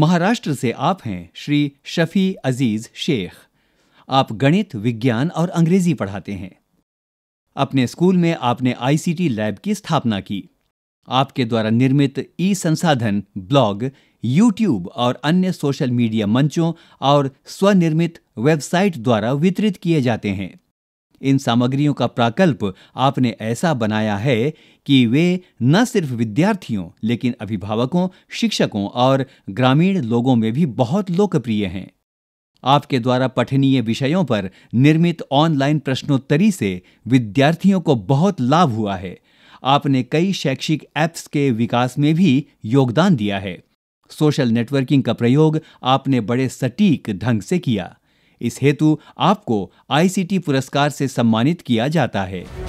महाराष्ट्र से आप हैं श्री शफी अजीज शेख आप गणित विज्ञान और अंग्रेजी पढ़ाते हैं अपने स्कूल में आपने आईसीटी लैब की स्थापना की आपके द्वारा निर्मित ई संसाधन ब्लॉग यूट्यूब और अन्य सोशल मीडिया मंचों और स्वनिर्मित वेबसाइट द्वारा वितरित किए जाते हैं इन सामग्रियों का प्राकल्प आपने ऐसा बनाया है कि वे न सिर्फ विद्यार्थियों लेकिन अभिभावकों शिक्षकों और ग्रामीण लोगों में भी बहुत लोकप्रिय हैं आपके द्वारा पठनीय विषयों पर निर्मित ऑनलाइन प्रश्नोत्तरी से विद्यार्थियों को बहुत लाभ हुआ है आपने कई शैक्षिक ऐप्स के विकास में भी योगदान दिया है सोशल नेटवर्किंग का प्रयोग आपने बड़े सटीक ढंग से किया इस हेतु आपको आईसीटी पुरस्कार से सम्मानित किया जाता है